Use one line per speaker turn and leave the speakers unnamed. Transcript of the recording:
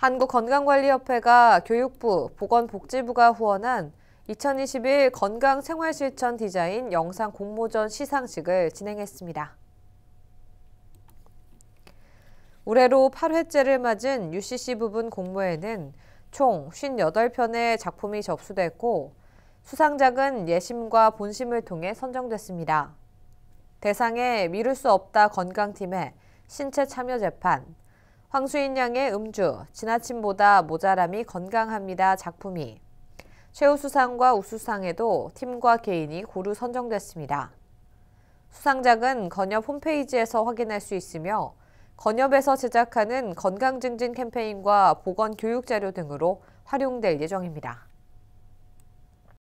한국건강관리협회가 교육부, 보건복지부가 후원한 2021 건강생활실천 디자인 영상 공모전 시상식을 진행했습니다. 올해로 8회째를 맞은 UCC 부분 공모에는 총 58편의 작품이 접수됐고 수상작은 예심과 본심을 통해 선정됐습니다. 대상에 미룰 수 없다 건강팀의 신체 참여 재판, 황수인 양의 음주, 지나침보다 모자람이 건강합니다 작품이 최우수상과 우수상에도 팀과 개인이 고루 선정됐습니다. 수상작은 건협 홈페이지에서 확인할 수 있으며 건협에서 제작하는 건강증진 캠페인과 보건교육자료 등으로 활용될 예정입니다.